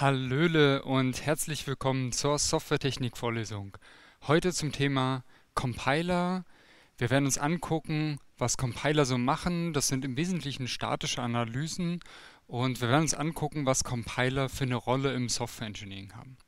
Hallöle und herzlich willkommen zur Softwaretechnik-Vorlesung. Heute zum Thema Compiler. Wir werden uns angucken, was Compiler so machen. Das sind im Wesentlichen statische Analysen. Und wir werden uns angucken, was Compiler für eine Rolle im Software-Engineering haben.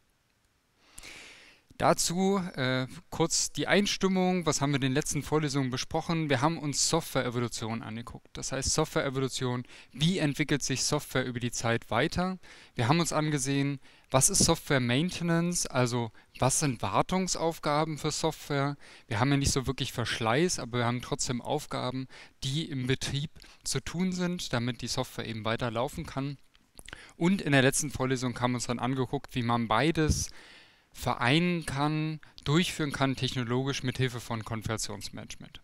Dazu äh, kurz die Einstimmung, was haben wir in den letzten Vorlesungen besprochen? Wir haben uns Software-Evolution angeguckt. Das heißt Software-Evolution, wie entwickelt sich Software über die Zeit weiter? Wir haben uns angesehen, was ist Software-Maintenance, also was sind Wartungsaufgaben für Software? Wir haben ja nicht so wirklich Verschleiß, aber wir haben trotzdem Aufgaben, die im Betrieb zu tun sind, damit die Software eben weiterlaufen kann. Und in der letzten Vorlesung haben wir uns dann angeguckt, wie man beides vereinen kann, durchführen kann, technologisch mit Hilfe von Konversionsmanagement.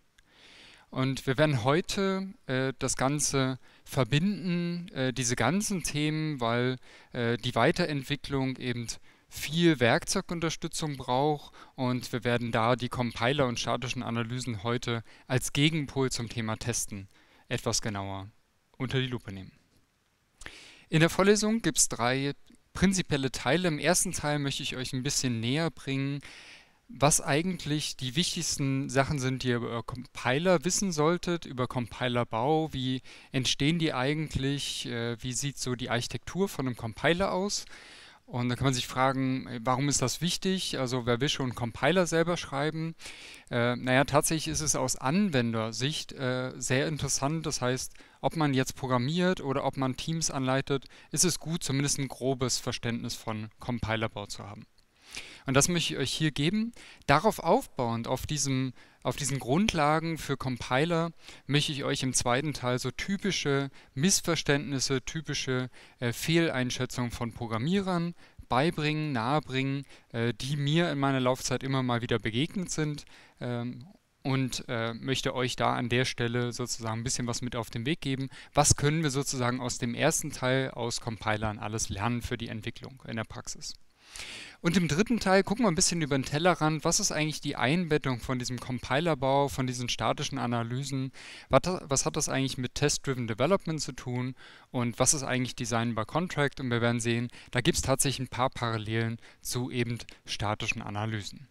Und wir werden heute äh, das Ganze verbinden, äh, diese ganzen Themen, weil äh, die Weiterentwicklung eben viel Werkzeugunterstützung braucht und wir werden da die Compiler und statischen Analysen heute als Gegenpol zum Thema Testen etwas genauer unter die Lupe nehmen. In der Vorlesung gibt es drei prinzipielle Teile. Im ersten Teil möchte ich euch ein bisschen näher bringen, was eigentlich die wichtigsten Sachen sind, die ihr über Compiler wissen solltet, über Compilerbau, wie entstehen die eigentlich, äh, wie sieht so die Architektur von einem Compiler aus. Und da kann man sich fragen, warum ist das wichtig? Also wer will schon Compiler selber schreiben? Äh, naja, tatsächlich ist es aus Anwendersicht äh, sehr interessant. Das heißt, ob man jetzt programmiert oder ob man Teams anleitet, ist es gut, zumindest ein grobes Verständnis von Compilerbau zu haben. Und das möchte ich euch hier geben. Darauf aufbauend, auf diesem auf diesen Grundlagen für Compiler möchte ich euch im zweiten Teil so typische Missverständnisse, typische äh, Fehleinschätzungen von Programmierern beibringen, nahebringen, äh, die mir in meiner Laufzeit immer mal wieder begegnet sind ähm, und äh, möchte euch da an der Stelle sozusagen ein bisschen was mit auf den Weg geben. Was können wir sozusagen aus dem ersten Teil aus Compilern alles lernen für die Entwicklung in der Praxis? Und im dritten Teil gucken wir ein bisschen über den Tellerrand. Was ist eigentlich die Einbettung von diesem Compilerbau, von diesen statischen Analysen? Was, was hat das eigentlich mit Test-Driven Development zu tun? Und was ist eigentlich Design by Contract? Und wir werden sehen, da gibt es tatsächlich ein paar Parallelen zu eben statischen Analysen.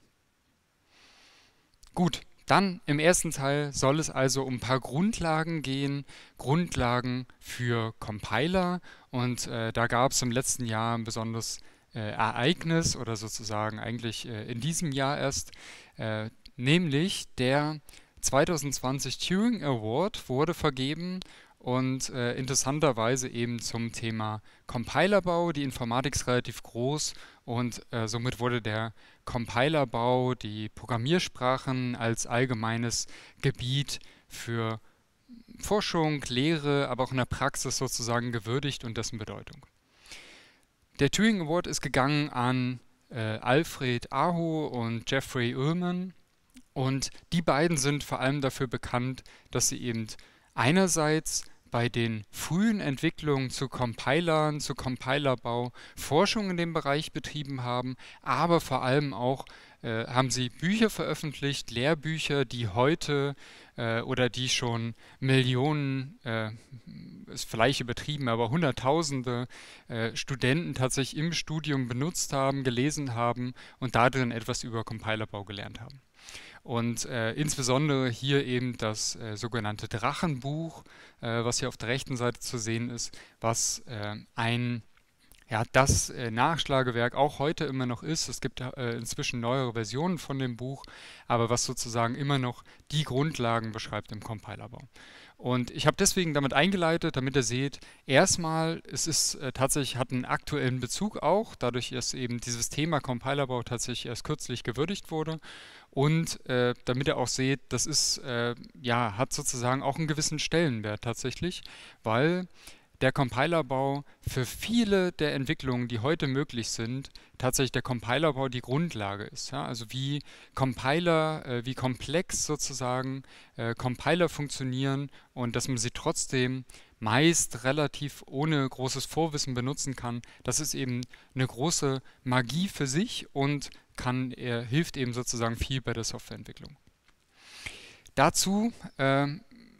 Gut, dann im ersten Teil soll es also um ein paar Grundlagen gehen, Grundlagen für Compiler. Und äh, da gab es im letzten Jahr ein besonders äh, Ereignis oder sozusagen eigentlich äh, in diesem Jahr erst, äh, nämlich der 2020 Turing Award wurde vergeben und äh, interessanterweise eben zum Thema Compilerbau. Die Informatik ist relativ groß und äh, somit wurde der Compilerbau, die Programmiersprachen als allgemeines Gebiet für Forschung, Lehre, aber auch in der Praxis sozusagen gewürdigt und dessen Bedeutung. Der Turing Award ist gegangen an äh, Alfred Aho und Jeffrey Ullman. Und die beiden sind vor allem dafür bekannt, dass sie eben einerseits bei den frühen Entwicklungen zu Compilern, zu Compilerbau Forschung in dem Bereich betrieben haben, aber vor allem auch äh, haben sie Bücher veröffentlicht, Lehrbücher, die heute äh, oder die schon Millionen, äh, ist vielleicht übertrieben, aber Hunderttausende äh, Studenten tatsächlich im Studium benutzt haben, gelesen haben und darin etwas über Compilerbau gelernt haben. Und äh, insbesondere hier eben das äh, sogenannte Drachenbuch, äh, was hier auf der rechten Seite zu sehen ist, was äh, ein ja, das äh, Nachschlagewerk auch heute immer noch ist. Es gibt äh, inzwischen neuere Versionen von dem Buch, aber was sozusagen immer noch die Grundlagen beschreibt im Compilerbau. Und ich habe deswegen damit eingeleitet, damit ihr seht, erstmal, es ist äh, tatsächlich, hat einen aktuellen Bezug auch, dadurch, dass eben dieses Thema Compilerbau tatsächlich erst kürzlich gewürdigt wurde. Und äh, damit ihr auch seht, das ist, äh, ja, hat sozusagen auch einen gewissen Stellenwert tatsächlich, weil der Compilerbau für viele der Entwicklungen, die heute möglich sind, tatsächlich der Compilerbau die Grundlage ist. Ja? Also wie Compiler, äh, wie komplex sozusagen äh, Compiler funktionieren und dass man sie trotzdem meist relativ ohne großes Vorwissen benutzen kann, das ist eben eine große Magie für sich und kann, er, äh, hilft eben sozusagen viel bei der Softwareentwicklung. Dazu äh,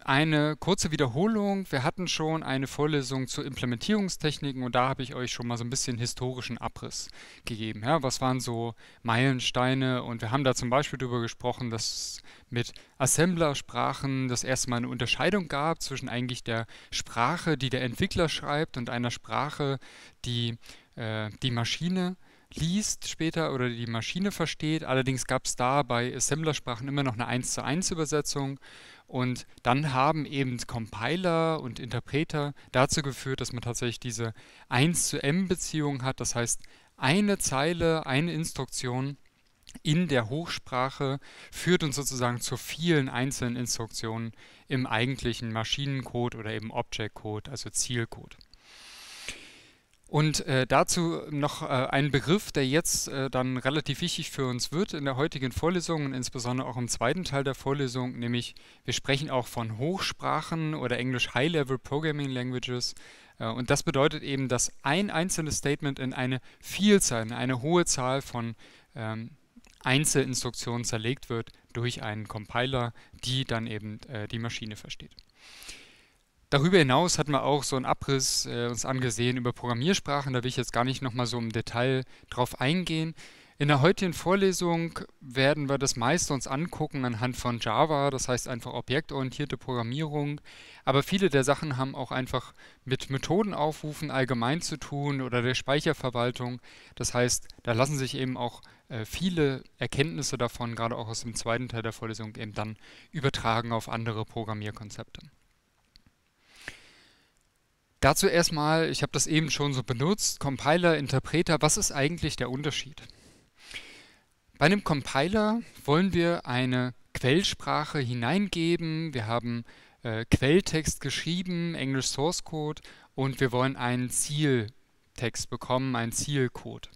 eine kurze Wiederholung. Wir hatten schon eine Vorlesung zu Implementierungstechniken und da habe ich euch schon mal so ein bisschen historischen Abriss gegeben. Ja, was waren so Meilensteine? Und wir haben da zum Beispiel darüber gesprochen, dass mit Assembler-Sprachen das erste Mal eine Unterscheidung gab zwischen eigentlich der Sprache, die der Entwickler schreibt, und einer Sprache, die äh, die Maschine liest später oder die Maschine versteht. Allerdings gab es da bei Assembler-Sprachen immer noch eine 1 zu 1 Übersetzung und dann haben eben Compiler und Interpreter dazu geführt, dass man tatsächlich diese 1 zu M-Beziehung hat. Das heißt, eine Zeile, eine Instruktion in der Hochsprache führt uns sozusagen zu vielen einzelnen Instruktionen im eigentlichen Maschinencode oder eben Object Code, also Zielcode. Und äh, dazu noch äh, ein Begriff, der jetzt äh, dann relativ wichtig für uns wird in der heutigen Vorlesung und insbesondere auch im zweiten Teil der Vorlesung, nämlich wir sprechen auch von Hochsprachen oder Englisch High-Level Programming Languages. Äh, und das bedeutet eben, dass ein einzelnes Statement in eine Vielzahl, in eine hohe Zahl von ähm, Einzelinstruktionen zerlegt wird durch einen Compiler, die dann eben äh, die Maschine versteht. Darüber hinaus hatten wir auch so einen Abriss äh, uns angesehen über Programmiersprachen. Da will ich jetzt gar nicht nochmal so im Detail drauf eingehen. In der heutigen Vorlesung werden wir das meiste uns angucken anhand von Java, das heißt einfach objektorientierte Programmierung. Aber viele der Sachen haben auch einfach mit Methodenaufrufen allgemein zu tun oder der Speicherverwaltung. Das heißt, da lassen sich eben auch äh, viele Erkenntnisse davon, gerade auch aus dem zweiten Teil der Vorlesung, eben dann übertragen auf andere Programmierkonzepte. Dazu erstmal, ich habe das eben schon so benutzt, Compiler, Interpreter, was ist eigentlich der Unterschied? Bei einem Compiler wollen wir eine Quellsprache hineingeben, wir haben äh, Quelltext geschrieben, Englisch Source Code und wir wollen einen Zieltext bekommen, einen Zielcode.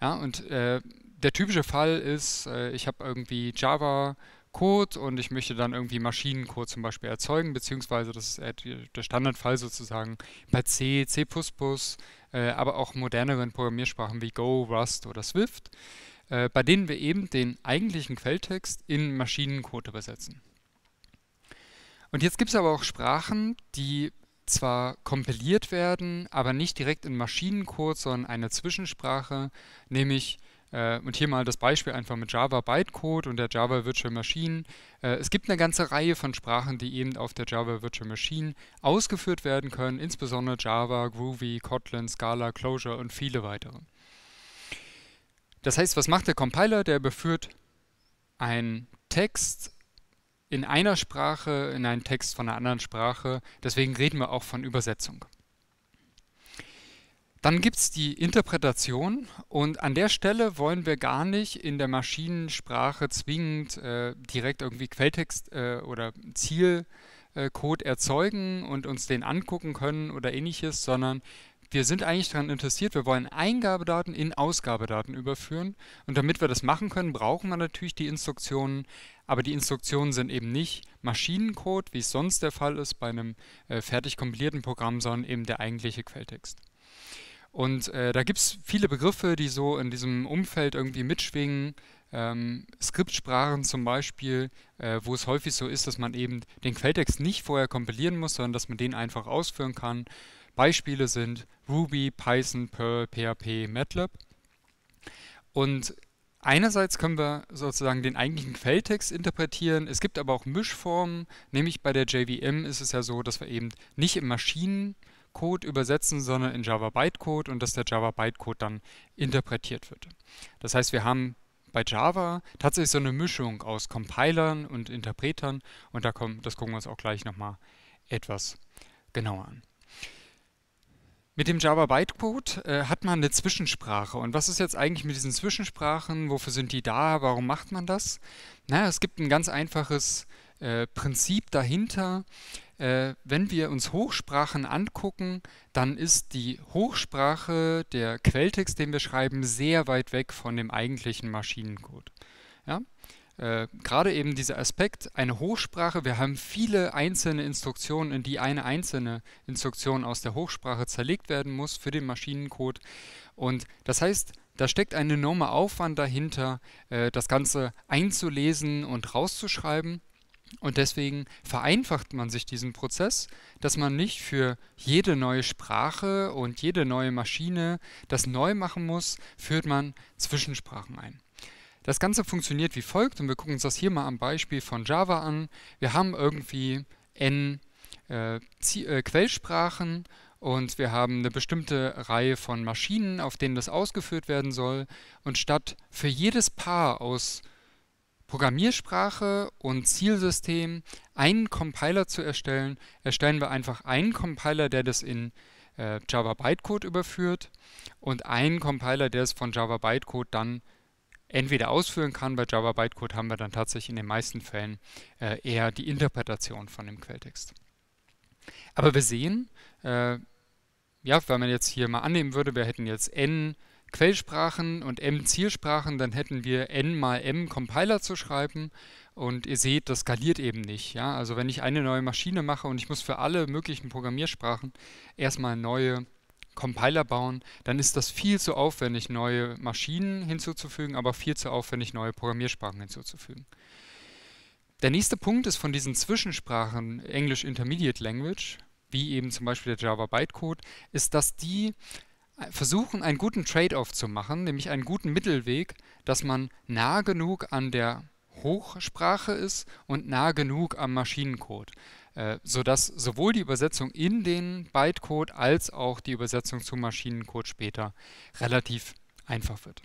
Ja, und äh, der typische Fall ist, äh, ich habe irgendwie Java, Code und ich möchte dann irgendwie Maschinencode zum Beispiel erzeugen, beziehungsweise das ist halt der Standardfall sozusagen bei C, C++, äh, aber auch moderneren Programmiersprachen wie Go, Rust oder Swift, äh, bei denen wir eben den eigentlichen Quelltext in Maschinencode übersetzen. Und jetzt gibt es aber auch Sprachen, die zwar kompiliert werden, aber nicht direkt in Maschinencode, sondern eine Zwischensprache, nämlich äh, und hier mal das Beispiel einfach mit Java Bytecode und der Java Virtual Machine. Äh, es gibt eine ganze Reihe von Sprachen, die eben auf der Java Virtual Machine ausgeführt werden können, insbesondere Java, Groovy, Kotlin, Scala, Clojure und viele weitere. Das heißt, was macht der Compiler? Der überführt einen Text in einer Sprache in einen Text von einer anderen Sprache. Deswegen reden wir auch von Übersetzung. Dann gibt es die Interpretation und an der Stelle wollen wir gar nicht in der Maschinensprache zwingend äh, direkt irgendwie Quelltext äh, oder Zielcode äh, erzeugen und uns den angucken können oder ähnliches, sondern wir sind eigentlich daran interessiert, wir wollen Eingabedaten in Ausgabedaten überführen und damit wir das machen können, brauchen wir natürlich die Instruktionen, aber die Instruktionen sind eben nicht Maschinencode, wie es sonst der Fall ist bei einem äh, fertig kompilierten Programm, sondern eben der eigentliche Quelltext. Und äh, da gibt es viele Begriffe, die so in diesem Umfeld irgendwie mitschwingen. Ähm, Skriptsprachen zum Beispiel, äh, wo es häufig so ist, dass man eben den Quelltext nicht vorher kompilieren muss, sondern dass man den einfach ausführen kann. Beispiele sind Ruby, Python, Perl, PHP, MATLAB. Und einerseits können wir sozusagen den eigentlichen Quelltext interpretieren. Es gibt aber auch Mischformen, nämlich bei der JVM ist es ja so, dass wir eben nicht im Maschinen Code übersetzen, sondern in Java Bytecode und dass der Java Bytecode dann interpretiert wird. Das heißt, wir haben bei Java tatsächlich so eine Mischung aus Compilern und Interpretern und da kommt, das gucken wir uns auch gleich nochmal etwas genauer an. Mit dem Java Bytecode äh, hat man eine Zwischensprache. Und was ist jetzt eigentlich mit diesen Zwischensprachen? Wofür sind die da? Warum macht man das? Naja, es gibt ein ganz einfaches äh, Prinzip dahinter äh, wenn wir uns Hochsprachen angucken, dann ist die Hochsprache, der Quelltext, den wir schreiben, sehr weit weg von dem eigentlichen Maschinencode. Ja? Äh, Gerade eben dieser Aspekt, eine Hochsprache, wir haben viele einzelne Instruktionen, in die eine einzelne Instruktion aus der Hochsprache zerlegt werden muss für den Maschinencode. Und das heißt, da steckt ein enormer Aufwand dahinter, äh, das Ganze einzulesen und rauszuschreiben. Und deswegen vereinfacht man sich diesen Prozess, dass man nicht für jede neue Sprache und jede neue Maschine das neu machen muss, führt man Zwischensprachen ein. Das Ganze funktioniert wie folgt und wir gucken uns das hier mal am Beispiel von Java an. Wir haben irgendwie n äh, äh, Quellsprachen und wir haben eine bestimmte Reihe von Maschinen, auf denen das ausgeführt werden soll. Und statt für jedes Paar aus äh, Programmiersprache und Zielsystem einen Compiler zu erstellen, erstellen wir einfach einen Compiler, der das in äh, Java Bytecode überführt und einen Compiler, der es von Java Bytecode dann entweder ausführen kann. Bei Java Bytecode haben wir dann tatsächlich in den meisten Fällen äh, eher die Interpretation von dem Quelltext. Aber wir sehen, äh, ja, wenn man jetzt hier mal annehmen würde, wir hätten jetzt n Quellsprachen und M-Zielsprachen, dann hätten wir N mal M Compiler zu schreiben. Und ihr seht, das skaliert eben nicht. Ja? Also wenn ich eine neue Maschine mache und ich muss für alle möglichen Programmiersprachen erstmal neue Compiler bauen, dann ist das viel zu aufwendig, neue Maschinen hinzuzufügen, aber viel zu aufwendig, neue Programmiersprachen hinzuzufügen. Der nächste Punkt ist von diesen Zwischensprachen, English Intermediate Language, wie eben zum Beispiel der Java Bytecode, ist, dass die versuchen, einen guten Trade-off zu machen, nämlich einen guten Mittelweg, dass man nah genug an der Hochsprache ist und nah genug am Maschinencode, äh, sodass sowohl die Übersetzung in den Bytecode als auch die Übersetzung zum Maschinencode später relativ einfach wird.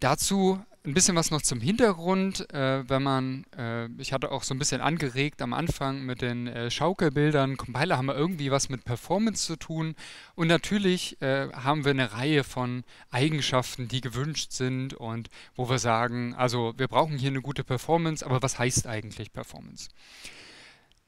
Dazu ein bisschen was noch zum Hintergrund, äh, wenn man, äh, ich hatte auch so ein bisschen angeregt am Anfang mit den äh, Schaukelbildern, Compiler haben wir irgendwie was mit Performance zu tun und natürlich äh, haben wir eine Reihe von Eigenschaften, die gewünscht sind und wo wir sagen, also wir brauchen hier eine gute Performance, aber was heißt eigentlich Performance?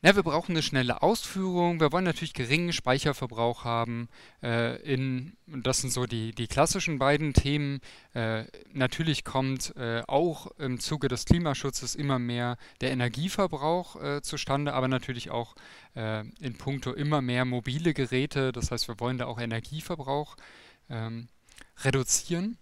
Ja, wir brauchen eine schnelle Ausführung. Wir wollen natürlich geringen Speicherverbrauch haben. Äh, in, das sind so die, die klassischen beiden Themen. Äh, natürlich kommt äh, auch im Zuge des Klimaschutzes immer mehr der Energieverbrauch äh, zustande, aber natürlich auch äh, in puncto immer mehr mobile Geräte. Das heißt, wir wollen da auch Energieverbrauch ähm, reduzieren.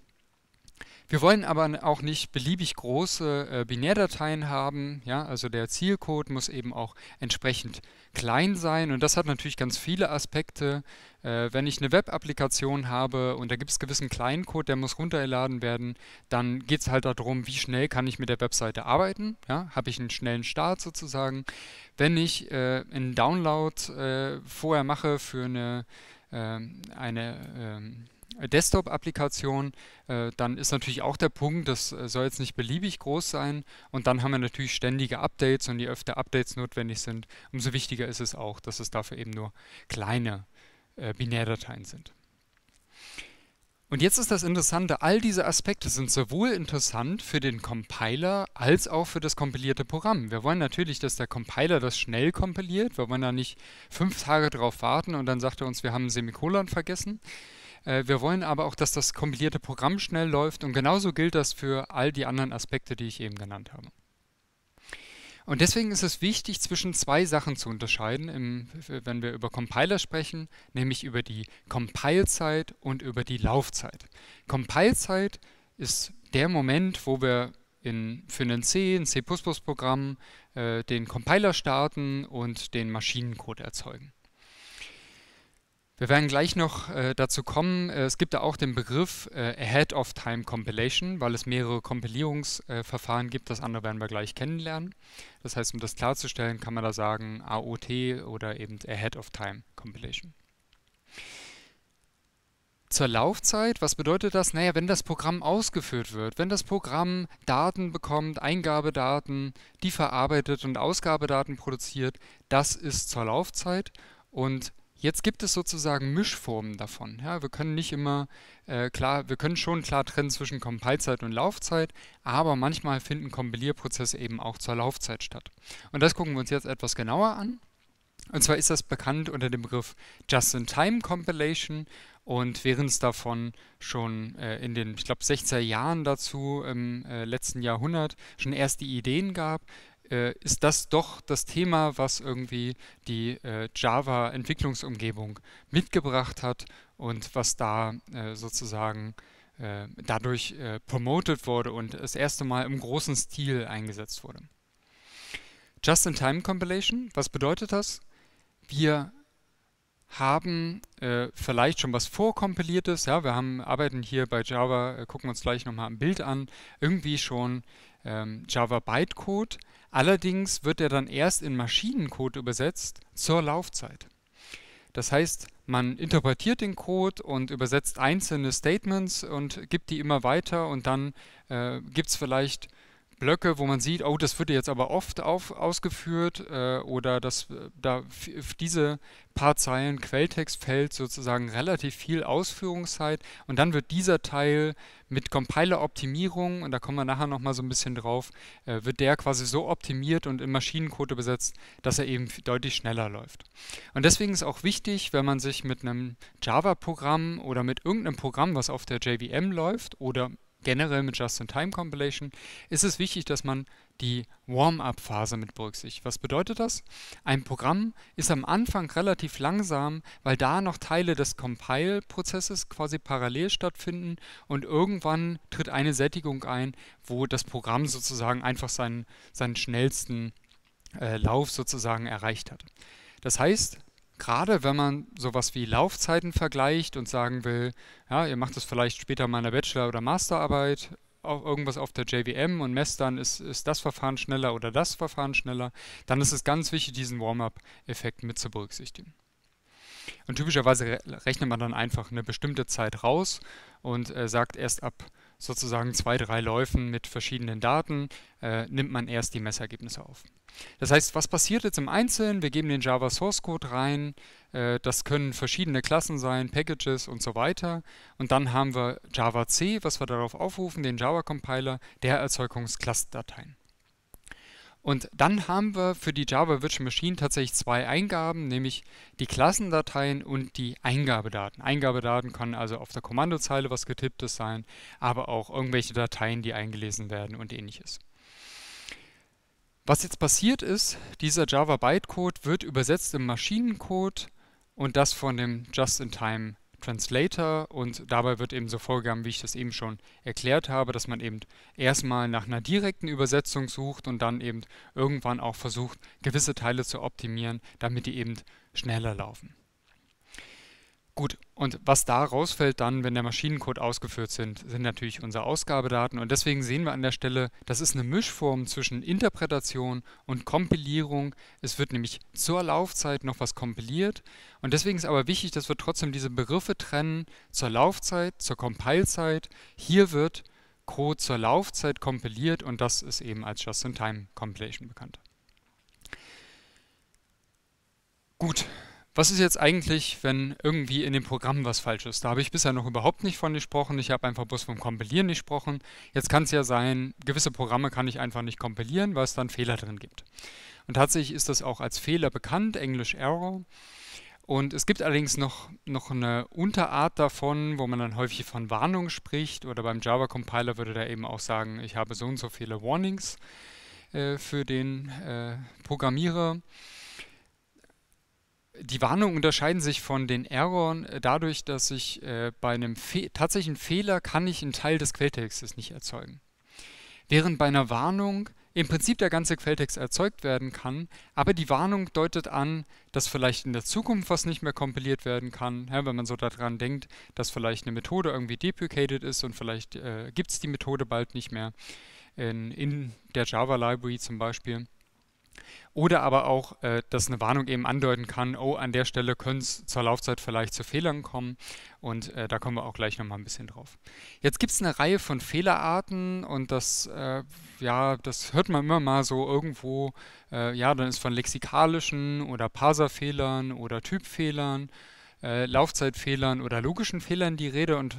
Wir wollen aber auch nicht beliebig große äh, Binärdateien haben. Ja? Also der Zielcode muss eben auch entsprechend klein sein. Und das hat natürlich ganz viele Aspekte. Äh, wenn ich eine Web-Applikation habe und da gibt es gewissen Kleincode, der muss runtergeladen werden, dann geht es halt darum, wie schnell kann ich mit der Webseite arbeiten. Ja? Habe ich einen schnellen Start sozusagen. Wenn ich äh, einen Download äh, vorher mache für eine, ähm, eine ähm, Desktop-Applikation, äh, dann ist natürlich auch der Punkt, das äh, soll jetzt nicht beliebig groß sein und dann haben wir natürlich ständige Updates und je öfter Updates notwendig sind, umso wichtiger ist es auch, dass es dafür eben nur kleine äh, Binärdateien sind. Und jetzt ist das Interessante, all diese Aspekte sind sowohl interessant für den Compiler als auch für das kompilierte Programm. Wir wollen natürlich, dass der Compiler das schnell kompiliert, wir wollen da nicht fünf Tage drauf warten und dann sagt er uns, wir haben ein Semikolon vergessen, äh, wir wollen aber auch, dass das kompilierte Programm schnell läuft und genauso gilt das für all die anderen Aspekte, die ich eben genannt habe. Und deswegen ist es wichtig, zwischen zwei Sachen zu unterscheiden, im, wenn wir über Compiler sprechen, nämlich über die Compilezeit und über die Laufzeit. Compilezeit ist der Moment, wo wir in, für einen C, ein C++-Programm äh, den Compiler starten und den Maschinencode erzeugen. Wir werden gleich noch äh, dazu kommen. Äh, es gibt da auch den Begriff äh, Ahead of Time Compilation, weil es mehrere Kompilierungsverfahren äh, gibt. Das andere werden wir gleich kennenlernen. Das heißt, um das klarzustellen, kann man da sagen AOT oder eben Ahead of Time Compilation. Zur Laufzeit, was bedeutet das? Naja, wenn das Programm ausgeführt wird, wenn das Programm Daten bekommt, Eingabedaten, die verarbeitet und Ausgabedaten produziert, das ist zur Laufzeit und Jetzt gibt es sozusagen Mischformen davon. Ja, wir können nicht immer äh, klar, wir können schon klar trennen zwischen Compilezeit und Laufzeit, aber manchmal finden Kompilierprozesse eben auch zur Laufzeit statt. Und das gucken wir uns jetzt etwas genauer an. Und zwar ist das bekannt unter dem Begriff Just-in-Time-Compilation und während es davon schon äh, in den, ich glaube, 60er Jahren dazu im äh, letzten Jahrhundert schon erst die Ideen gab, äh, ist das doch das Thema, was irgendwie die äh, Java-Entwicklungsumgebung mitgebracht hat und was da äh, sozusagen dadurch promoted wurde und das erste Mal im großen Stil eingesetzt wurde. Just-in-Time-Compilation, was bedeutet das? Wir haben äh, vielleicht schon was vorkompiliertes, ja, wir haben, arbeiten hier bei Java, äh, gucken uns gleich nochmal ein Bild an, irgendwie schon ähm, Java Bytecode, Allerdings wird er dann erst in Maschinencode übersetzt zur Laufzeit. Das heißt, man interpretiert den Code und übersetzt einzelne Statements und gibt die immer weiter und dann äh, gibt es vielleicht Blöcke, wo man sieht, oh, das wird jetzt aber oft auf, ausgeführt äh, oder dass äh, da diese paar Zeilen Quelltext fällt sozusagen relativ viel Ausführungszeit und dann wird dieser Teil mit Compiler-Optimierung, und da kommen wir nachher nochmal so ein bisschen drauf, äh, wird der quasi so optimiert und in Maschinencode besetzt, dass er eben deutlich schneller läuft. Und deswegen ist auch wichtig, wenn man sich mit einem Java-Programm oder mit irgendeinem Programm, was auf der JVM läuft oder generell mit Just-in-Time-Compilation ist es wichtig, dass man die Warm-up-Phase mit berücksichtigt. Was bedeutet das? Ein Programm ist am Anfang relativ langsam, weil da noch Teile des Compile-Prozesses quasi parallel stattfinden und irgendwann tritt eine Sättigung ein, wo das Programm sozusagen einfach seinen, seinen schnellsten äh, Lauf sozusagen erreicht hat. Das heißt, gerade wenn man sowas wie Laufzeiten vergleicht und sagen will, ja, ihr macht das vielleicht später mal in der Bachelor- oder Masterarbeit, auf irgendwas auf der JVM und messt dann, ist, ist das Verfahren schneller oder das Verfahren schneller, dann ist es ganz wichtig, diesen Warm-up-Effekt mit zu berücksichtigen. Und typischerweise rechnet man dann einfach eine bestimmte Zeit raus und äh, sagt erst ab sozusagen zwei, drei Läufen mit verschiedenen Daten, äh, nimmt man erst die Messergebnisse auf. Das heißt, was passiert jetzt im Einzelnen? Wir geben den Java Source Code rein, äh, das können verschiedene Klassen sein, Packages und so weiter. Und dann haben wir Java C, was wir darauf aufrufen, den Java Compiler, der erzeugt Clusterdateien. Und dann haben wir für die Java Virtual Machine tatsächlich zwei Eingaben, nämlich die Klassendateien und die Eingabedaten. Eingabedaten können also auf der Kommandozeile was getipptes sein, aber auch irgendwelche Dateien, die eingelesen werden und ähnliches. Was jetzt passiert ist, dieser Java Bytecode wird übersetzt im Maschinencode und das von dem Just-in-Time Translator und dabei wird eben so vorgegangen, wie ich das eben schon erklärt habe, dass man eben erstmal nach einer direkten Übersetzung sucht und dann eben irgendwann auch versucht, gewisse Teile zu optimieren, damit die eben schneller laufen. Gut, und was da rausfällt dann, wenn der Maschinencode ausgeführt sind, sind natürlich unsere Ausgabedaten. Und deswegen sehen wir an der Stelle, das ist eine Mischform zwischen Interpretation und Kompilierung. Es wird nämlich zur Laufzeit noch was kompiliert. Und deswegen ist aber wichtig, dass wir trotzdem diese Begriffe trennen zur Laufzeit, zur Compilezeit. Hier wird Code zur Laufzeit kompiliert und das ist eben als Just-in-Time-Compilation bekannt. Gut. Was ist jetzt eigentlich, wenn irgendwie in dem Programm was falsch ist? Da habe ich bisher noch überhaupt nicht von gesprochen. Ich habe einfach bloß vom Kompilieren gesprochen. Jetzt kann es ja sein, gewisse Programme kann ich einfach nicht kompilieren, weil es dann Fehler drin gibt. Und tatsächlich ist das auch als Fehler bekannt, Englisch Error. Und es gibt allerdings noch, noch eine Unterart davon, wo man dann häufig von Warnung spricht oder beim Java-Compiler würde da eben auch sagen, ich habe so und so viele Warnings äh, für den äh, Programmierer die Warnungen unterscheiden sich von den Erroren äh, dadurch, dass ich äh, bei einem Fe tatsächlichen Fehler kann ich einen Teil des Quelltextes nicht erzeugen. Während bei einer Warnung im Prinzip der ganze Quelltext erzeugt werden kann, aber die Warnung deutet an, dass vielleicht in der Zukunft was nicht mehr kompiliert werden kann, ja, wenn man so daran denkt, dass vielleicht eine Methode irgendwie deprecated ist und vielleicht äh, gibt es die Methode bald nicht mehr in, in der Java-Library zum Beispiel. Oder aber auch, äh, dass eine Warnung eben andeuten kann, oh, an der Stelle können es zur Laufzeit vielleicht zu Fehlern kommen. Und äh, da kommen wir auch gleich nochmal ein bisschen drauf. Jetzt gibt es eine Reihe von Fehlerarten und das, äh, ja, das hört man immer mal so irgendwo, äh, ja, dann ist von lexikalischen oder Parserfehlern oder Typfehlern äh, Laufzeitfehlern oder logischen Fehlern die Rede und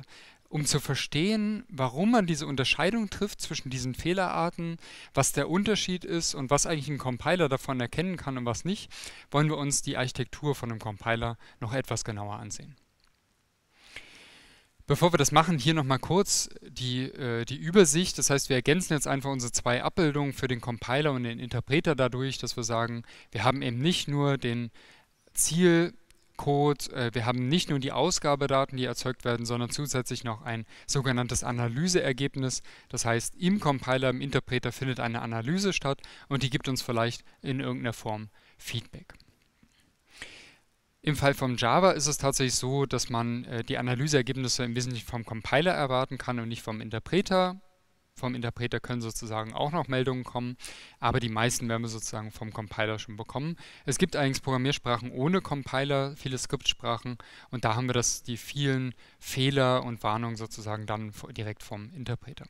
um zu verstehen, warum man diese Unterscheidung trifft zwischen diesen Fehlerarten, was der Unterschied ist und was eigentlich ein Compiler davon erkennen kann und was nicht, wollen wir uns die Architektur von einem Compiler noch etwas genauer ansehen. Bevor wir das machen, hier nochmal kurz die, äh, die Übersicht. Das heißt, wir ergänzen jetzt einfach unsere zwei Abbildungen für den Compiler und den Interpreter dadurch, dass wir sagen, wir haben eben nicht nur den Ziel, Code. Äh, wir haben nicht nur die Ausgabedaten, die erzeugt werden, sondern zusätzlich noch ein sogenanntes Analyseergebnis. Das heißt, im Compiler, im Interpreter findet eine Analyse statt und die gibt uns vielleicht in irgendeiner Form Feedback. Im Fall von Java ist es tatsächlich so, dass man äh, die Analyseergebnisse im Wesentlichen vom Compiler erwarten kann und nicht vom Interpreter vom Interpreter können sozusagen auch noch Meldungen kommen, aber die meisten werden wir sozusagen vom Compiler schon bekommen. Es gibt allerdings Programmiersprachen ohne Compiler, viele Skriptsprachen und da haben wir das, die vielen Fehler und Warnungen sozusagen dann direkt vom Interpreter.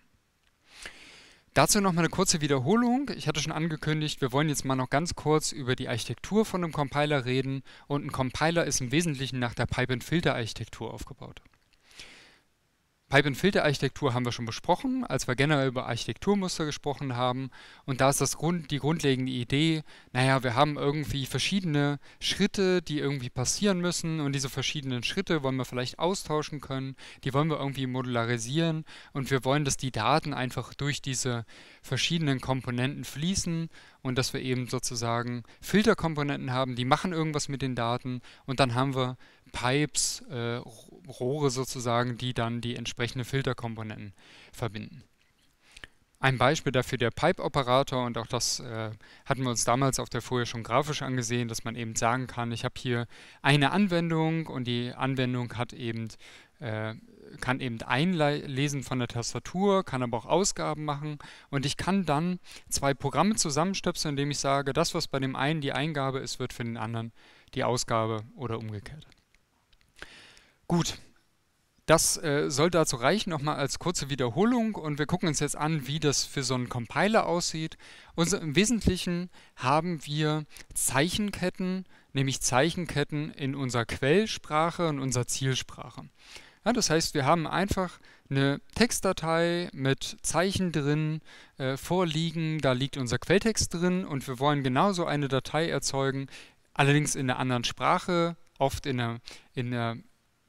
Dazu nochmal eine kurze Wiederholung. Ich hatte schon angekündigt, wir wollen jetzt mal noch ganz kurz über die Architektur von einem Compiler reden. Und ein Compiler ist im Wesentlichen nach der Pipe-and-Filter-Architektur aufgebaut. Pipe-and-Filter-Architektur haben wir schon besprochen, als wir generell über Architekturmuster gesprochen haben. Und da ist das Grund, die grundlegende Idee, naja, wir haben irgendwie verschiedene Schritte, die irgendwie passieren müssen. Und diese verschiedenen Schritte wollen wir vielleicht austauschen können. Die wollen wir irgendwie modularisieren. Und wir wollen, dass die Daten einfach durch diese verschiedenen Komponenten fließen und dass wir eben sozusagen Filterkomponenten haben, die machen irgendwas mit den Daten. Und dann haben wir Pipes, äh, Rohre sozusagen, die dann die entsprechenden Filterkomponenten verbinden. Ein Beispiel dafür der Pipe-Operator und auch das äh, hatten wir uns damals auf der Folie schon grafisch angesehen, dass man eben sagen kann, ich habe hier eine Anwendung und die Anwendung hat eben, äh, kann eben einlesen von der Tastatur, kann aber auch Ausgaben machen und ich kann dann zwei Programme zusammenstöpseln, indem ich sage, das, was bei dem einen die Eingabe ist, wird für den anderen die Ausgabe oder umgekehrt. Gut, das äh, soll dazu reichen, nochmal als kurze Wiederholung und wir gucken uns jetzt an, wie das für so einen Compiler aussieht. Und so Im Wesentlichen haben wir Zeichenketten, nämlich Zeichenketten in unserer Quellsprache und unserer Zielsprache. Ja, das heißt, wir haben einfach eine Textdatei mit Zeichen drin äh, vorliegen, da liegt unser Quelltext drin und wir wollen genauso eine Datei erzeugen, allerdings in einer anderen Sprache, oft in einer, in einer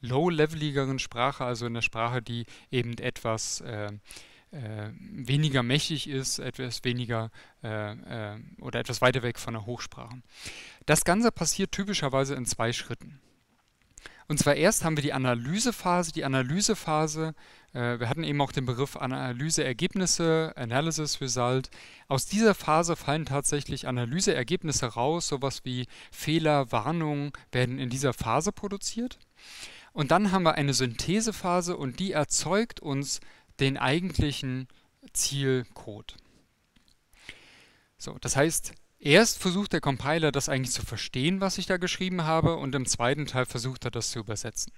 low-leveligeren Sprache, also in der Sprache, die eben etwas äh, äh, weniger mächtig ist, etwas weniger äh, äh, oder etwas weiter weg von der Hochsprache. Das Ganze passiert typischerweise in zwei Schritten. Und zwar erst haben wir die Analysephase. Die Analysephase, äh, wir hatten eben auch den Begriff Analyseergebnisse, Analysis Result. Aus dieser Phase fallen tatsächlich Analyseergebnisse raus. Sowas wie Fehler, Warnungen werden in dieser Phase produziert. Und dann haben wir eine Synthesephase und die erzeugt uns den eigentlichen Zielcode. So, das heißt, erst versucht der Compiler das eigentlich zu verstehen, was ich da geschrieben habe, und im zweiten Teil versucht er das zu übersetzen.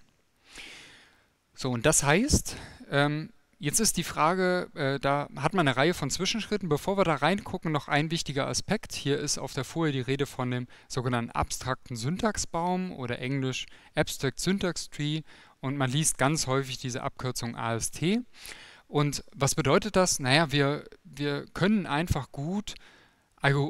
So, und das heißt, ähm, Jetzt ist die Frage, äh, da hat man eine Reihe von Zwischenschritten. Bevor wir da reingucken, noch ein wichtiger Aspekt. Hier ist auf der Folie die Rede von dem sogenannten abstrakten Syntaxbaum oder englisch Abstract Syntax Tree und man liest ganz häufig diese Abkürzung AST. Und was bedeutet das? Naja, wir, wir können einfach gut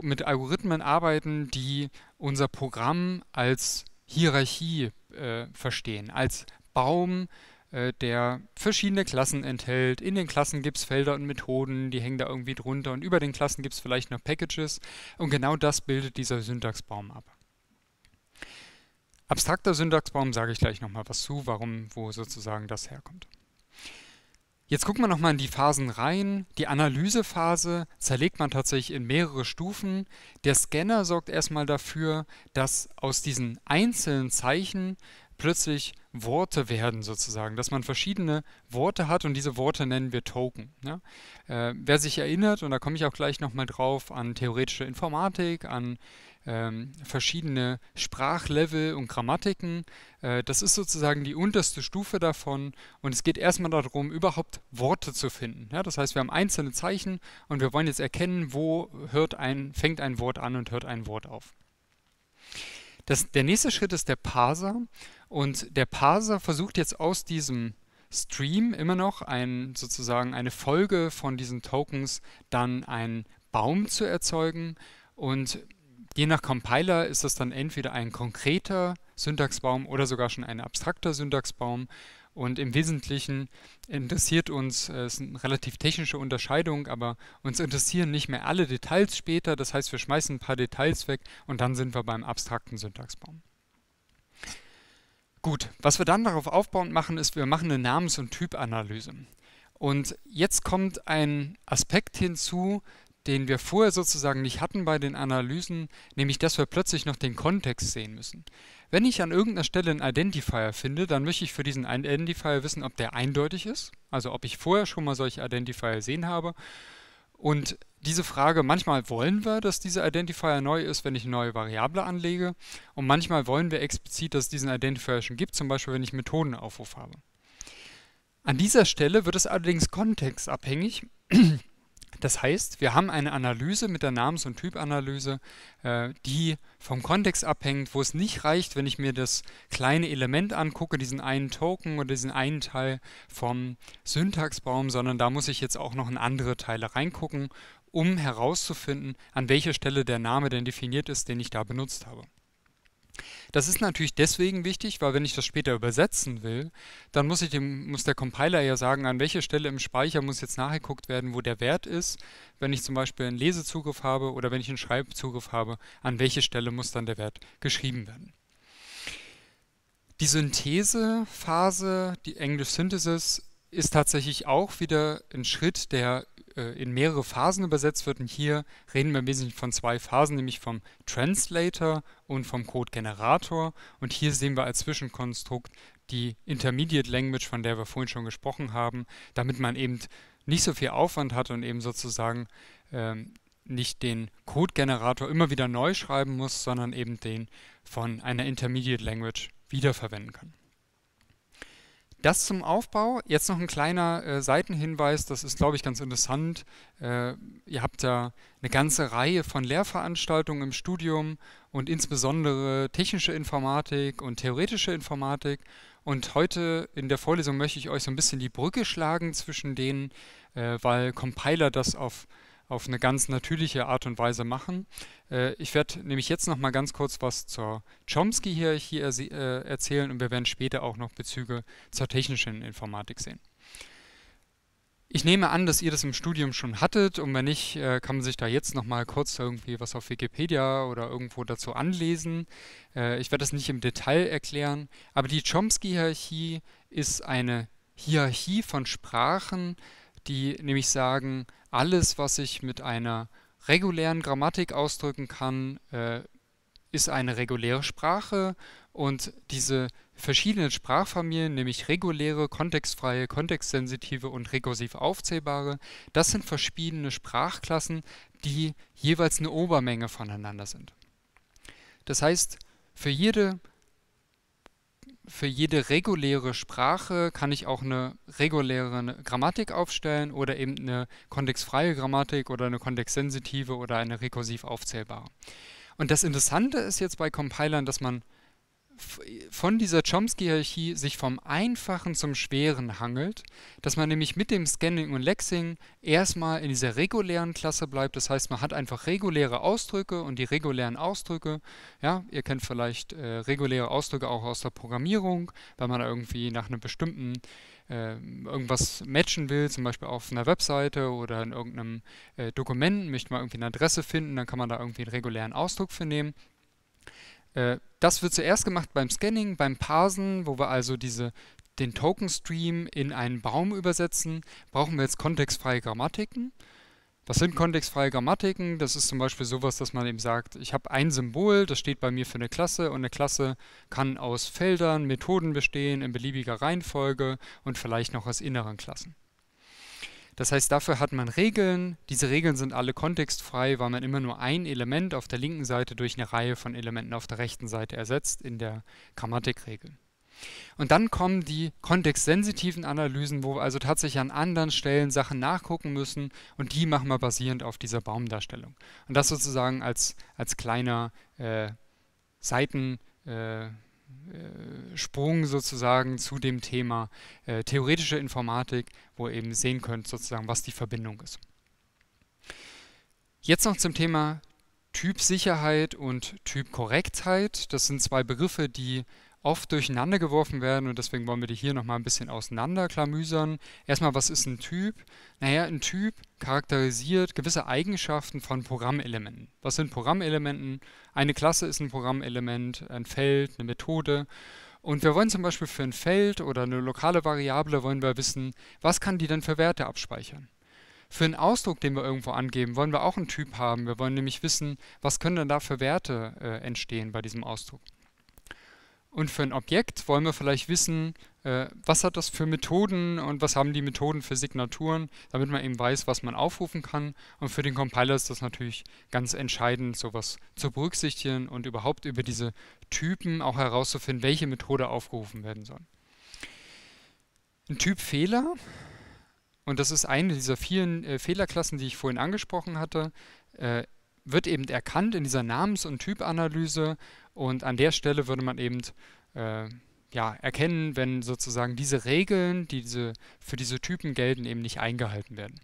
mit Algorithmen arbeiten, die unser Programm als Hierarchie äh, verstehen, als Baum, äh, der verschiedene Klassen enthält. In den Klassen gibt es Felder und Methoden, die hängen da irgendwie drunter und über den Klassen gibt es vielleicht noch Packages und genau das bildet dieser Syntaxbaum ab. Abstrakter Syntaxbaum sage ich gleich nochmal was zu, warum, wo sozusagen das herkommt. Jetzt gucken wir nochmal in die Phasen rein. Die Analysephase zerlegt man tatsächlich in mehrere Stufen. Der Scanner sorgt erstmal dafür, dass aus diesen einzelnen Zeichen plötzlich Worte werden sozusagen, dass man verschiedene Worte hat und diese Worte nennen wir Token. Ne? Äh, wer sich erinnert, und da komme ich auch gleich nochmal drauf, an theoretische Informatik, an ähm, verschiedene Sprachlevel und Grammatiken, äh, das ist sozusagen die unterste Stufe davon und es geht erstmal darum, überhaupt Worte zu finden. Ja? Das heißt, wir haben einzelne Zeichen und wir wollen jetzt erkennen, wo hört ein, fängt ein Wort an und hört ein Wort auf. Das, der nächste Schritt ist der Parser. Und der Parser versucht jetzt aus diesem Stream immer noch ein, sozusagen eine Folge von diesen Tokens dann einen Baum zu erzeugen. Und je nach Compiler ist das dann entweder ein konkreter Syntaxbaum oder sogar schon ein abstrakter Syntaxbaum. Und im Wesentlichen interessiert uns, äh, es ist eine relativ technische Unterscheidung, aber uns interessieren nicht mehr alle Details später. Das heißt, wir schmeißen ein paar Details weg und dann sind wir beim abstrakten Syntaxbaum. Gut, was wir dann darauf aufbauend machen, ist, wir machen eine Namens- und Typanalyse. Und jetzt kommt ein Aspekt hinzu, den wir vorher sozusagen nicht hatten bei den Analysen, nämlich dass wir plötzlich noch den Kontext sehen müssen. Wenn ich an irgendeiner Stelle einen Identifier finde, dann möchte ich für diesen Identifier wissen, ob der eindeutig ist, also ob ich vorher schon mal solche Identifier gesehen habe und diese Frage, manchmal wollen wir, dass dieser Identifier neu ist, wenn ich eine neue Variable anlege. Und manchmal wollen wir explizit, dass es diesen Identifier schon gibt, zum Beispiel wenn ich Methodenaufruf habe. An dieser Stelle wird es allerdings kontextabhängig das heißt, wir haben eine Analyse mit der Namens- und Typanalyse, äh, die vom Kontext abhängt, wo es nicht reicht, wenn ich mir das kleine Element angucke, diesen einen Token oder diesen einen Teil vom Syntaxbaum, sondern da muss ich jetzt auch noch in andere Teile reingucken, um herauszufinden, an welcher Stelle der Name denn definiert ist, den ich da benutzt habe. Das ist natürlich deswegen wichtig, weil wenn ich das später übersetzen will, dann muss, ich dem, muss der Compiler ja sagen, an welcher Stelle im Speicher muss jetzt nachgeguckt werden, wo der Wert ist. Wenn ich zum Beispiel einen Lesezugriff habe oder wenn ich einen Schreibzugriff habe, an welche Stelle muss dann der Wert geschrieben werden. Die Synthesephase, die English Synthesis, ist tatsächlich auch wieder ein Schritt, der äh, in mehrere Phasen übersetzt wird. Und hier reden wir wesentlich von zwei Phasen, nämlich vom Translator und vom Code-Generator. Und hier sehen wir als Zwischenkonstrukt die Intermediate Language, von der wir vorhin schon gesprochen haben, damit man eben nicht so viel Aufwand hat und eben sozusagen ähm, nicht den Code-Generator immer wieder neu schreiben muss, sondern eben den von einer Intermediate Language wiederverwenden kann. Das zum Aufbau. Jetzt noch ein kleiner äh, Seitenhinweis, das ist, glaube ich, ganz interessant. Äh, ihr habt da eine ganze Reihe von Lehrveranstaltungen im Studium und insbesondere technische Informatik und theoretische Informatik. Und heute in der Vorlesung möchte ich euch so ein bisschen die Brücke schlagen zwischen denen, äh, weil Compiler das auf auf eine ganz natürliche Art und Weise machen. Äh, ich werde nämlich jetzt noch mal ganz kurz was zur Chomsky hierarchie hier äh, erzählen und wir werden später auch noch Bezüge zur technischen Informatik sehen. Ich nehme an, dass ihr das im Studium schon hattet und wenn nicht, äh, kann man sich da jetzt nochmal kurz irgendwie was auf Wikipedia oder irgendwo dazu anlesen. Äh, ich werde das nicht im Detail erklären, aber die Chomsky-Hierarchie ist eine Hierarchie von Sprachen, die nämlich sagen, alles, was ich mit einer regulären Grammatik ausdrücken kann, äh, ist eine reguläre Sprache und diese verschiedenen Sprachfamilien, nämlich reguläre, kontextfreie, kontextsensitive und rekursiv aufzählbare, das sind verschiedene Sprachklassen, die jeweils eine Obermenge voneinander sind. Das heißt, für jede für jede reguläre Sprache kann ich auch eine reguläre Grammatik aufstellen oder eben eine kontextfreie Grammatik oder eine kontextsensitive oder eine rekursiv aufzählbare. Und das Interessante ist jetzt bei Compilern, dass man von dieser Chomsky-Hierarchie sich vom Einfachen zum Schweren hangelt, dass man nämlich mit dem Scanning und Lexing erstmal in dieser regulären Klasse bleibt. Das heißt, man hat einfach reguläre Ausdrücke und die regulären Ausdrücke, ja, ihr kennt vielleicht äh, reguläre Ausdrücke auch aus der Programmierung, wenn man irgendwie nach einem bestimmten ähm, irgendwas matchen will, zum Beispiel auf einer Webseite oder in irgendeinem äh, Dokument, möchte man irgendwie eine Adresse finden, dann kann man da irgendwie einen regulären Ausdruck für nehmen. Äh, das wird zuerst gemacht beim Scanning, beim Parsen, wo wir also diese, den Token-Stream in einen Baum übersetzen, brauchen wir jetzt kontextfreie Grammatiken. Was sind kontextfreie Grammatiken? Das ist zum Beispiel sowas, dass man eben sagt, ich habe ein Symbol, das steht bei mir für eine Klasse und eine Klasse kann aus Feldern, Methoden bestehen, in beliebiger Reihenfolge und vielleicht noch aus inneren Klassen. Das heißt, dafür hat man Regeln. Diese Regeln sind alle kontextfrei, weil man immer nur ein Element auf der linken Seite durch eine Reihe von Elementen auf der rechten Seite ersetzt in der Grammatikregel. Und dann kommen die kontextsensitiven Analysen, wo wir also tatsächlich an anderen Stellen Sachen nachgucken müssen und die machen wir basierend auf dieser Baumdarstellung. Und das sozusagen als, als kleiner äh, Seiten, äh, äh, Sprung sozusagen zu dem Thema äh, theoretische Informatik, wo ihr eben sehen könnt sozusagen, was die Verbindung ist. Jetzt noch zum Thema Typsicherheit und Typkorrektheit. Das sind zwei Begriffe, die oft durcheinander geworfen werden und deswegen wollen wir die hier nochmal ein bisschen auseinanderklamüsern. Erstmal, was ist ein Typ? Naja, ein Typ charakterisiert gewisse Eigenschaften von Programmelementen. Was sind Programmelementen? Eine Klasse ist ein Programmelement, ein Feld, eine Methode. Und wir wollen zum Beispiel für ein Feld oder eine lokale Variable wollen wir wissen, was kann die denn für Werte abspeichern? Für einen Ausdruck, den wir irgendwo angeben, wollen wir auch einen Typ haben. Wir wollen nämlich wissen, was können denn da für Werte äh, entstehen bei diesem Ausdruck. Und für ein Objekt wollen wir vielleicht wissen, äh, was hat das für Methoden und was haben die Methoden für Signaturen, damit man eben weiß, was man aufrufen kann. Und für den Compiler ist das natürlich ganz entscheidend, sowas zu berücksichtigen und überhaupt über diese Typen auch herauszufinden, welche Methode aufgerufen werden soll. Ein Typfehler, und das ist eine dieser vielen äh, Fehlerklassen, die ich vorhin angesprochen hatte, äh, wird eben erkannt in dieser Namens- und Typanalyse und an der Stelle würde man eben äh, ja, erkennen, wenn sozusagen diese Regeln, die diese, für diese Typen gelten, eben nicht eingehalten werden.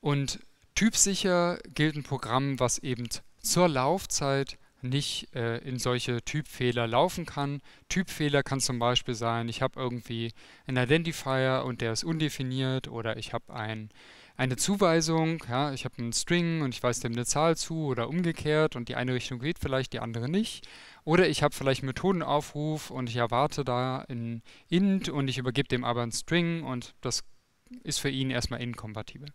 Und typsicher gilt ein Programm, was eben zur Laufzeit nicht äh, in solche Typfehler laufen kann. Typfehler kann zum Beispiel sein, ich habe irgendwie einen Identifier und der ist undefiniert oder ich habe einen eine Zuweisung, ja, ich habe einen String und ich weise dem eine Zahl zu oder umgekehrt und die eine Richtung geht vielleicht, die andere nicht. Oder ich habe vielleicht einen Methodenaufruf und ich erwarte da ein int und ich übergebe dem aber einen String und das ist für ihn erstmal inkompatibel.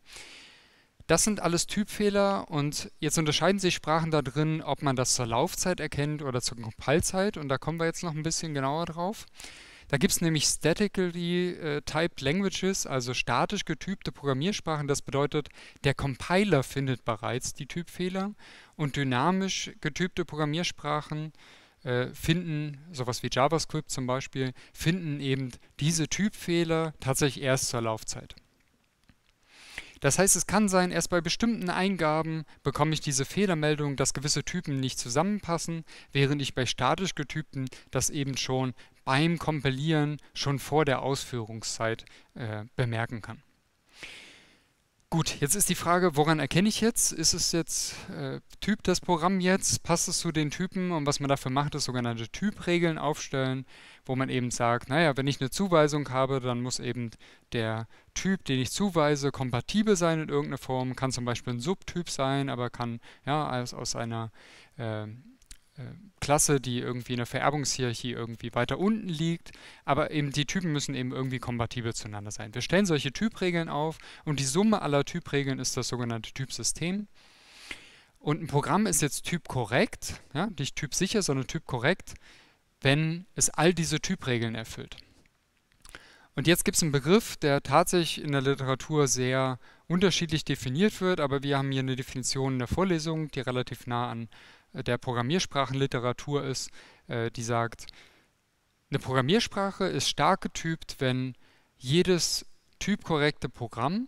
Das sind alles Typfehler und jetzt unterscheiden sich Sprachen da drin, ob man das zur Laufzeit erkennt oder zur Compilezeit und da kommen wir jetzt noch ein bisschen genauer drauf. Da gibt es nämlich statically äh, typed languages, also statisch getypte Programmiersprachen. Das bedeutet, der Compiler findet bereits die Typfehler und dynamisch getypte Programmiersprachen äh, finden, sowas wie JavaScript zum Beispiel, finden eben diese Typfehler tatsächlich erst zur Laufzeit. Das heißt, es kann sein, erst bei bestimmten Eingaben bekomme ich diese Fehlermeldung, dass gewisse Typen nicht zusammenpassen, während ich bei statisch getypten das eben schon beim Kompilieren schon vor der Ausführungszeit äh, bemerken kann. Gut, jetzt ist die Frage, woran erkenne ich jetzt? Ist es jetzt äh, Typ das Programm jetzt? Passt es zu den Typen? Und was man dafür macht, ist sogenannte Typregeln aufstellen wo man eben sagt, naja, wenn ich eine Zuweisung habe, dann muss eben der Typ, den ich zuweise, kompatibel sein in irgendeiner Form, kann zum Beispiel ein Subtyp sein, aber kann ja aus, aus einer ähm, äh, Klasse, die irgendwie in der Vererbungshierarchie irgendwie weiter unten liegt, aber eben die Typen müssen eben irgendwie kompatibel zueinander sein. Wir stellen solche Typregeln auf und die Summe aller Typregeln ist das sogenannte Typsystem. Und ein Programm ist jetzt typkorrekt, ja, nicht typsicher, sondern typkorrekt, wenn es all diese Typregeln erfüllt. Und jetzt gibt es einen Begriff, der tatsächlich in der Literatur sehr unterschiedlich definiert wird, aber wir haben hier eine Definition in der Vorlesung, die relativ nah an äh, der Programmiersprachenliteratur ist, äh, die sagt, eine Programmiersprache ist stark getypt, wenn jedes typkorrekte Programm,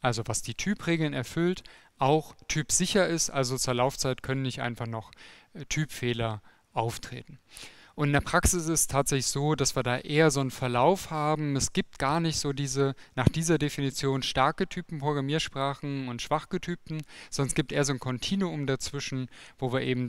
also was die Typregeln erfüllt, auch typsicher ist, also zur Laufzeit können nicht einfach noch äh, Typfehler auftreten. Und in der Praxis ist es tatsächlich so, dass wir da eher so einen Verlauf haben. Es gibt gar nicht so diese, nach dieser Definition, starke Typen Programmiersprachen und schwach getypten, sondern es gibt eher so ein Kontinuum dazwischen, wo wir eben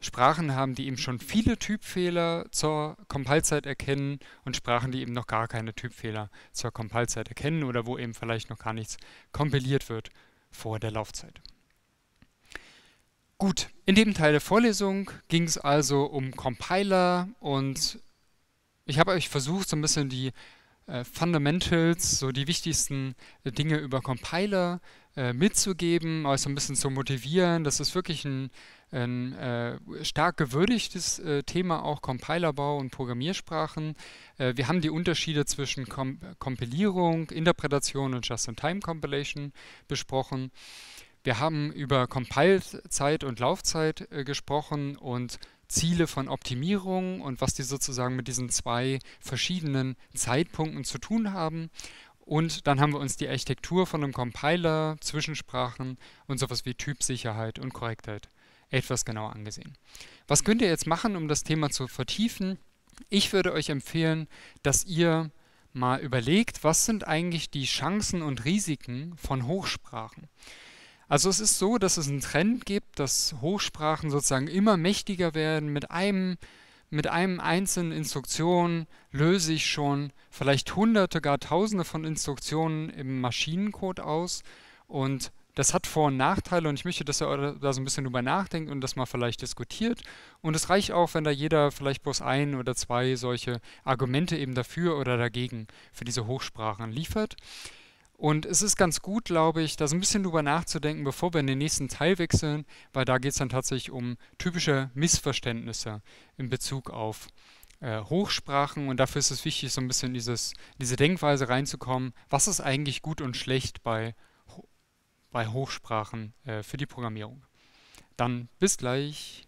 Sprachen haben, die eben schon viele Typfehler zur Compilezeit erkennen und Sprachen, die eben noch gar keine Typfehler zur Compilezeit erkennen oder wo eben vielleicht noch gar nichts kompiliert wird vor der Laufzeit. Gut, in dem Teil der Vorlesung ging es also um Compiler und ich habe euch versucht, so ein bisschen die äh, Fundamentals, so die wichtigsten äh, Dinge über Compiler äh, mitzugeben, euch so ein bisschen zu motivieren. Das ist wirklich ein, ein äh, stark gewürdigtes äh, Thema, auch Compilerbau und Programmiersprachen. Äh, wir haben die Unterschiede zwischen Kom Kompilierung, Interpretation und Just-in-Time-Compilation besprochen. Wir haben über Compile-Zeit und Laufzeit äh, gesprochen und Ziele von Optimierung und was die sozusagen mit diesen zwei verschiedenen Zeitpunkten zu tun haben. Und dann haben wir uns die Architektur von einem Compiler, Zwischensprachen und sowas wie Typsicherheit und Korrektheit etwas genauer angesehen. Was könnt ihr jetzt machen, um das Thema zu vertiefen? Ich würde euch empfehlen, dass ihr mal überlegt, was sind eigentlich die Chancen und Risiken von Hochsprachen. Also es ist so, dass es einen Trend gibt, dass Hochsprachen sozusagen immer mächtiger werden. Mit einem, mit einem einzelnen Instruktion löse ich schon vielleicht hunderte, gar tausende von Instruktionen im Maschinencode aus. Und das hat Vor- und Nachteile und ich möchte, dass ihr da so ein bisschen drüber nachdenkt und das mal vielleicht diskutiert. Und es reicht auch, wenn da jeder vielleicht bloß ein oder zwei solche Argumente eben dafür oder dagegen für diese Hochsprachen liefert. Und es ist ganz gut, glaube ich, da so ein bisschen drüber nachzudenken, bevor wir in den nächsten Teil wechseln, weil da geht es dann tatsächlich um typische Missverständnisse in Bezug auf äh, Hochsprachen. Und dafür ist es wichtig, so ein bisschen dieses, diese Denkweise reinzukommen, was ist eigentlich gut und schlecht bei, bei Hochsprachen äh, für die Programmierung. Dann bis gleich.